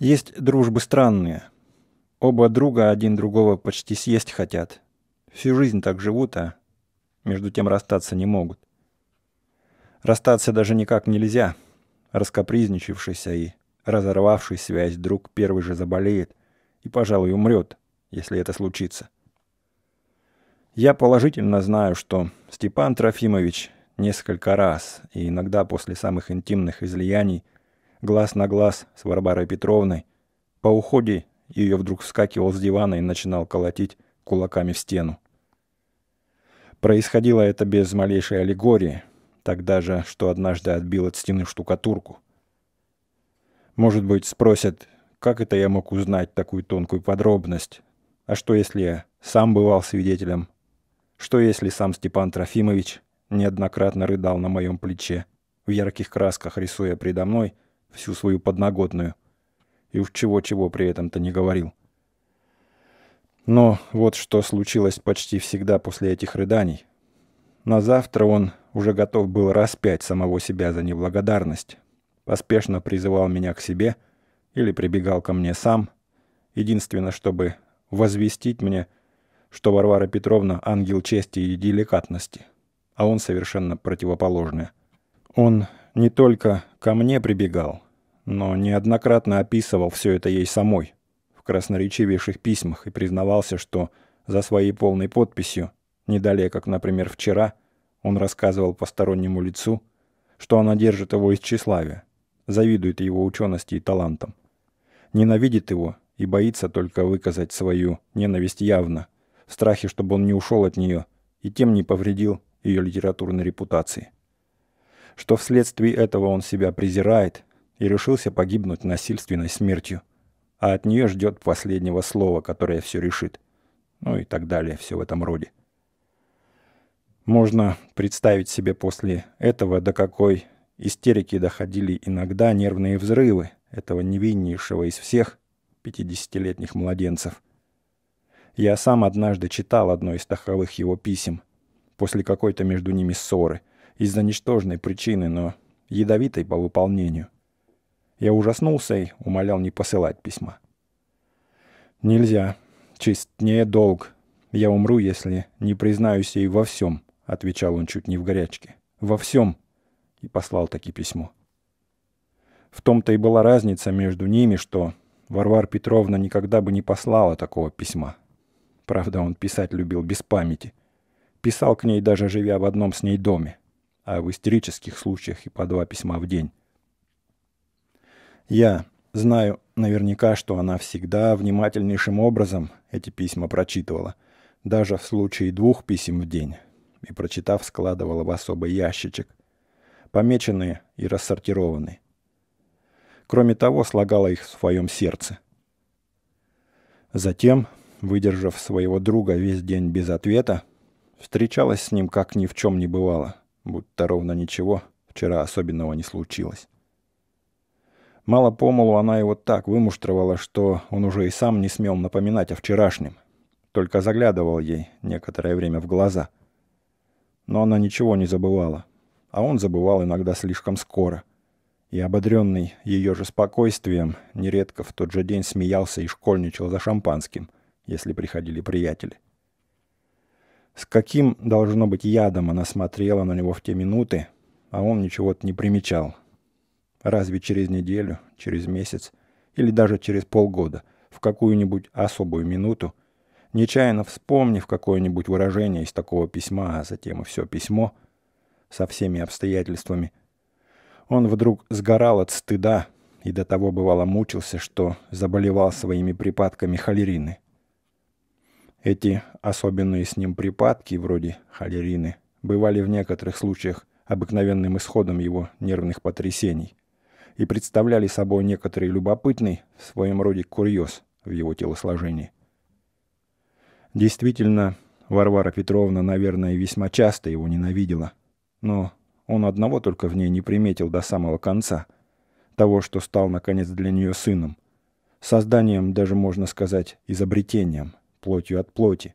Есть дружбы странные. Оба друга один другого почти съесть хотят. Всю жизнь так живут, а между тем расстаться не могут. Расстаться даже никак нельзя. Раскопризничавшийся и разорвавший связь друг первый же заболеет и, пожалуй, умрет, если это случится. Я положительно знаю, что Степан Трофимович несколько раз и иногда после самых интимных излияний – глаз на глаз с Варварой Петровной. По уходе ее вдруг вскакивал с дивана и начинал колотить кулаками в стену. Происходило это без малейшей аллегории, тогда же, что однажды отбил от стены штукатурку. Может быть, спросят, как это я мог узнать такую тонкую подробность? А что, если я сам бывал свидетелем? Что, если сам Степан Трофимович неоднократно рыдал на моем плече, в ярких красках рисуя предо мной – всю свою подноготную. И уж чего-чего при этом-то не говорил. Но вот что случилось почти всегда после этих рыданий. На завтра он уже готов был распять самого себя за неблагодарность. Поспешно призывал меня к себе или прибегал ко мне сам. Единственное, чтобы возвестить мне, что Варвара Петровна – ангел чести и деликатности, а он совершенно противоположное. Он не только Ко мне прибегал, но неоднократно описывал все это ей самой в красноречивейших письмах и признавался, что за своей полной подписью, не далее, как, например, вчера, он рассказывал постороннему лицу, что она держит его из тщеславия, завидует его учености и талантам, ненавидит его и боится только выказать свою ненависть явно, в страхе, чтобы он не ушел от нее и тем не повредил ее литературной репутации что вследствие этого он себя презирает и решился погибнуть насильственной смертью, а от нее ждет последнего слова, которое все решит. Ну и так далее, все в этом роде. Можно представить себе после этого, до какой истерики доходили иногда нервные взрывы этого невиннейшего из всех 50-летних младенцев. Я сам однажды читал одно из таховых его писем после какой-то между ними ссоры – из-за ничтожной причины, но ядовитой по выполнению. Я ужаснулся и умолял не посылать письма. «Нельзя. Честнее долг. Я умру, если не признаюсь ей во всем», — отвечал он чуть не в горячке. «Во всем!» — и послал таки письмо. В том-то и была разница между ними, что Варвара Петровна никогда бы не послала такого письма. Правда, он писать любил без памяти. Писал к ней, даже живя в одном с ней доме а в истерических случаях и по два письма в день. Я знаю наверняка, что она всегда внимательнейшим образом эти письма прочитывала, даже в случае двух писем в день, и, прочитав, складывала в особый ящичек, помеченные и рассортированные. Кроме того, слагала их в своем сердце. Затем, выдержав своего друга весь день без ответа, встречалась с ним как ни в чем не бывало, будто ровно ничего вчера особенного не случилось. Мало-помалу она его так вымуштровала, что он уже и сам не смел напоминать о вчерашнем, только заглядывал ей некоторое время в глаза. Но она ничего не забывала, а он забывал иногда слишком скоро. И ободренный ее же спокойствием, нередко в тот же день смеялся и школьничал за шампанским, если приходили приятели – с каким, должно быть, ядом она смотрела на него в те минуты, а он ничего-то не примечал. Разве через неделю, через месяц или даже через полгода, в какую-нибудь особую минуту, нечаянно вспомнив какое-нибудь выражение из такого письма, а затем и все письмо, со всеми обстоятельствами, он вдруг сгорал от стыда и до того бывало мучился, что заболевал своими припадками холерины – эти особенные с ним припадки, вроде холерины, бывали в некоторых случаях обыкновенным исходом его нервных потрясений и представляли собой некоторый любопытный, в своем роде курьез в его телосложении. Действительно, Варвара Петровна, наверное, весьма часто его ненавидела, но он одного только в ней не приметил до самого конца, того, что стал, наконец, для нее сыном, созданием, даже можно сказать, изобретением плотью от плоти,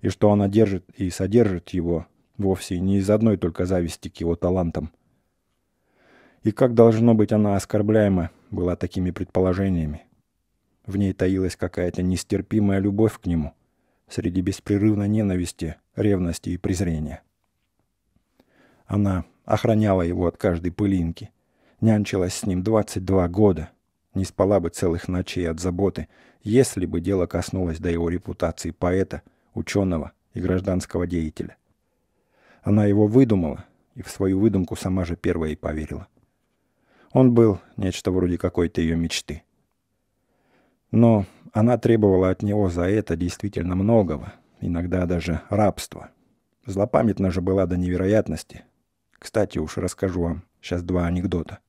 и что она держит и содержит его вовсе не из одной только зависти к его талантам. И как, должно быть, она оскорбляема была такими предположениями. В ней таилась какая-то нестерпимая любовь к нему среди беспрерывной ненависти, ревности и презрения. Она охраняла его от каждой пылинки, нянчилась с ним 22 года, не спала бы целых ночей от заботы – если бы дело коснулось до его репутации поэта, ученого и гражданского деятеля. Она его выдумала, и в свою выдумку сама же первая и поверила. Он был нечто вроде какой-то ее мечты. Но она требовала от него за это действительно многого, иногда даже рабства. Злопамятна же была до невероятности. Кстати, уж расскажу вам сейчас два анекдота –